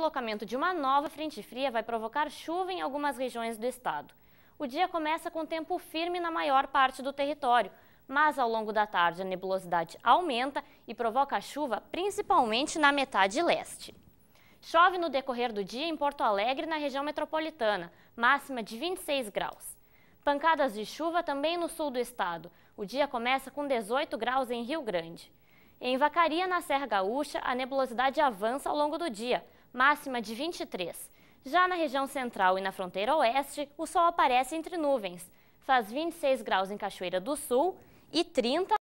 deslocamento de uma nova frente fria vai provocar chuva em algumas regiões do estado. O dia começa com tempo firme na maior parte do território, mas ao longo da tarde a nebulosidade aumenta e provoca chuva principalmente na metade leste. Chove no decorrer do dia em Porto Alegre, na região metropolitana, máxima de 26 graus. Pancadas de chuva também no sul do estado. O dia começa com 18 graus em Rio Grande. Em Vacaria, na Serra Gaúcha, a nebulosidade avança ao longo do dia, máxima de 23. Já na região central e na fronteira oeste, o sol aparece entre nuvens. Faz 26 graus em Cachoeira do Sul e 30